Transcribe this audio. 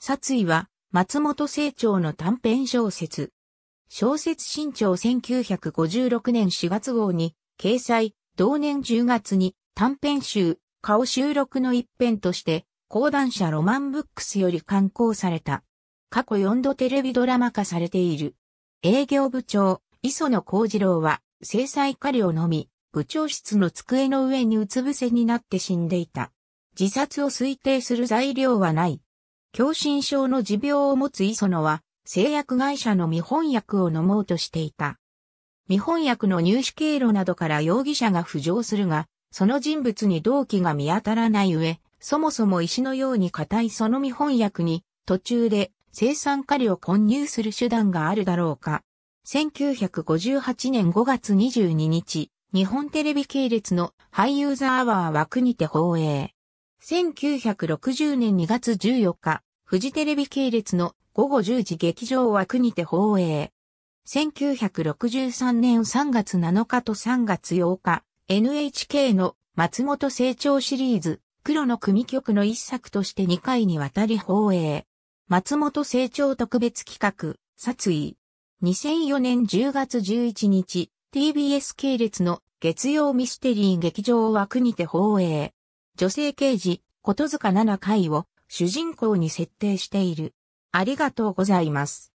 殺意は、松本清張の短編小説。小説新潮1956年4月号に、掲載、同年10月に短編集、顔収録の一編として、講談社ロマンブックスより刊行された。過去4度テレビドラマ化されている。営業部長、磯野幸次郎は、制裁下料のみ、部長室の机の上にうつ伏せになって死んでいた。自殺を推定する材料はない。狭心症の持病を持つ磯野は、製薬会社の見本薬を飲もうとしていた。見本薬の入手経路などから容疑者が浮上するが、その人物に動機が見当たらない上、そもそも石のように硬いその見本薬に、途中で生産過を混入する手段があるだろうか。1958年5月22日、日本テレビ系列の俳優ザアワー枠にて放映。1960年2月14日、フジテレビ系列の午後10時劇場枠にて放映。1963年3月7日と3月8日、NHK の松本成長シリーズ、黒の組曲の一作として2回にわたり放映。松本成長特別企画、殺意。2004年10月11日、TBS 系列の月曜ミステリー劇場枠にて放映。女性刑事、こと塚奈回を主人公に設定している。ありがとうございます。